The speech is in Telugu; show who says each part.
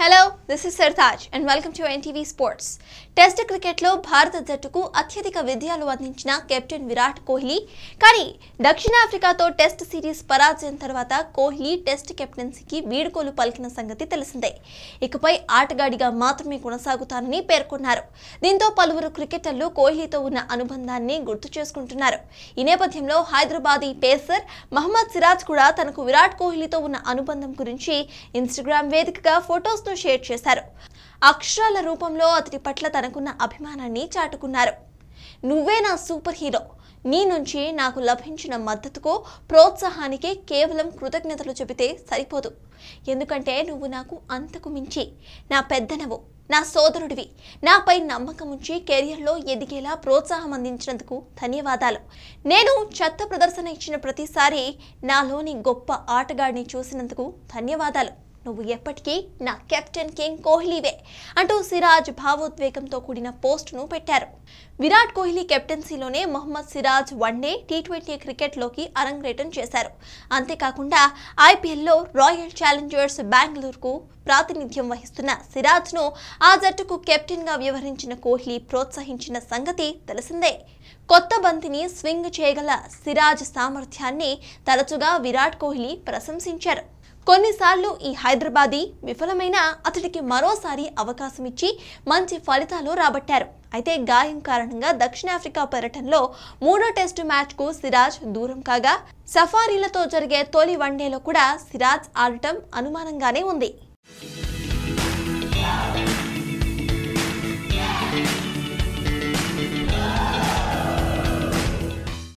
Speaker 1: hello this is Sartaj and welcome to NTV sports test క్రికెట్లో భారత జట్టుకు అత్యధిక విజయాలు అందించిన కెప్టెన్ విరాట్ కోహ్లీ కానీ దక్షిణాఫ్రికాతో టెస్ట్ సిరీస్ పరాజయం తర్వాత కోహ్లీ టెస్ట్ కెప్టెన్సీకి వీడుకోలు పలికిన సంగతి తెలిసిందే ఇకపై ఆటగాడిగా మాత్రమే కొనసాగుతానని పేర్కొన్నారు దీంతో పలువురు క్రికెటర్లు కోహ్లీతో ఉన్న అనుబంధాన్ని గుర్తు చేసుకుంటున్నారు ఈ నేపథ్యంలో హైదరాబాదీ పేసర్ మహమ్మద్ సిరాజ్ కూడా తనకు విరాట్ కోహ్లీతో ఉన్న అనుబంధం గురించి ఇన్స్టాగ్రామ్ వేదికగా ఫొటోస్ ను షేర్ చేశారు అక్షరాల రూపంలో అతడి పట్ల తనకున్న అభిమానాన్ని చాటుకున్నారు నువ్వే నా సూపర్ హీరో నీ నుంచి నాకు లభించిన మద్దతుకు ప్రోత్సాహానికి కేవలం కృతజ్ఞతలు చెబితే సరిపోదు ఎందుకంటే నువ్వు నాకు అంతకు మించి నా పెద్దనవు నా సోదరుడివి నాపై నమ్మకం ఉంచి కెరియర్లో ఎదిగేలా ప్రోత్సాహం అందించినందుకు ధన్యవాదాలు నేను చెత్త ప్రదర్శన ఇచ్చిన ప్రతిసారి నాలోని గొప్ప ఆటగాడిని చూసినందుకు ధన్యవాదాలు నువ్వు ఎప్పటికీ నా కెప్టెన్ కింగ్ కోహ్లీవే అంటూ సిరాజ్ భావోద్వేగంతో కూడిన పోస్టును పెట్టారు విరాట్ కోహ్లీ కెప్టెన్సీలోనే Mohammed Siraj one day T twenty క్రికెట్లోకి అరంగేటం చేశారు అంతేకాకుండా ఐపీఎల్లో రాయల్ ఛాలెంజర్స్ బెంగళూరుకు ప్రాతినిధ్యం వహిస్తున్న సిరాజ్ను ఆ జట్టుకు కెప్టెన్గా వ్యవహరించిన కోహ్లీ ప్రోత్సహించిన సంగతి తెలిసిందే కొత్త బంతిని స్వింగ్ చేయగల సిరాజ్ సామర్థ్యాన్ని తరచుగా విరాట్ కోహ్లీ ప్రశంసించారు కొన్నిసార్లు ఈ హైదరాబాదీ విఫలమైన అతడికి మరోసారి అవకాశం ఇచ్చి మంచి ఫలితాలు రాబట్టారు అయితే గాయం కారణంగా దక్షిణాఫ్రికా పర్యటనలో మూడో టెస్టు మ్యాచ్కు సిరాజ్ దూరం కాగా సఫారీలతో జరిగే తొలి వన్డేలో కూడా సిరాజ్ ఆడటం అనుమానంగానే ఉంది